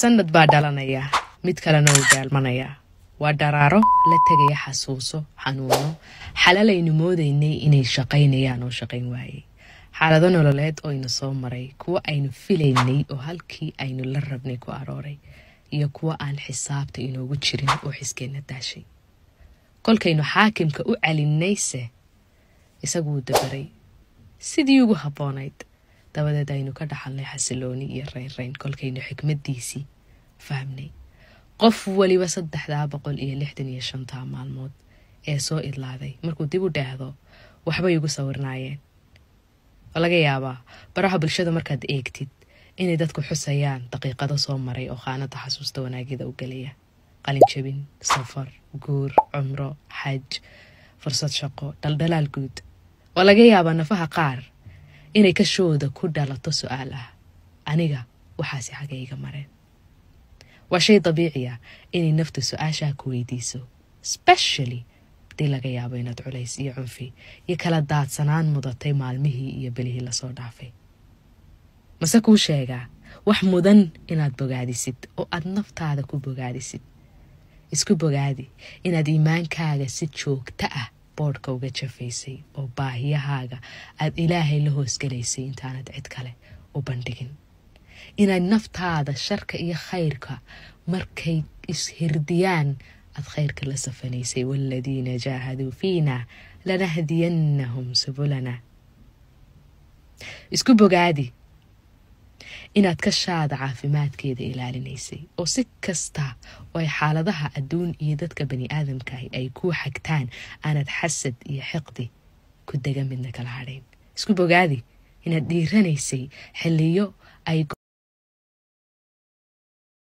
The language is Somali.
sannad baa dhalanaya mid kalena uu daalmanayaa waa dharaaro la tegaya xasuuso xanuuno xalalaynu moodaynay inay shaqaynayaan oo shaqayn waayey xaalado nololeed oo ina soo maray kuwo aynu filaynay oo halkii aynu la rabnay ku arooray iyo kuwo aan xisaabta inoogu jirin oo xiskeenna daashay kolkaynu xaakimka u celinnayse isaguu dabaray sidii ugu habboonayd dabadeed aynu ka dhaxalnay xasilooni iyo reynreyn kolkaynu xikmadiisii fahmnay qof waliba saddexdaa boqol iyo lixdan iyo shantaa maalmood ee soo idlaaday markuu dib u dhaahdo waxbay ugu sawirnaayeen laga yaabaa baraha bulshada markaad eegtid inay dadku xusayaan daqiiqado soo maray oo khaanada xasuusta wanaagyada u gelaya jabin safar guur cumro xaj fursad shaqo dhaldhalaal guud oo laga yaabaa nafaha qaar inay kashooda ku dhalato su-aal ah aniga waxaasi xaga iga mareen waa shay dabiiciya ah inay naftu su aashaa ku weydiiso specially haddii laga yaabo inaad culays iyo cunfi iyo kala daadsanaan mudatay maalmihii iyo belihii lasoo dhaafay mase kuu sheegaa wax mudan inaad bogaadisid oo aad naftaada ku bogaadisid isku bogaadi inaad iimaankaaga si joogto ah boodhka uga jafaysay oo baahiyahaaga aada ilaahay la hoosgelaysay intaanad cid kale u bandhigin inaad naftaada sharka iyo khayrka markay ishirdiyaan aada khayrka la safanaysay waaladiina jaahaduu fiina lanahdiyannahum subulana isku bogaadi inaad ka shaada caafimaadkeeda ilaalinaysay oo si kasta oo ay xaaladaha adduun iyo dadka bani baniaadamkaahi ay kuu xagtaan aanad xasad iyo xiqdi ku dega midna kala hadhayn isku bogaadi inaad dhiiranaysay xilliyo ay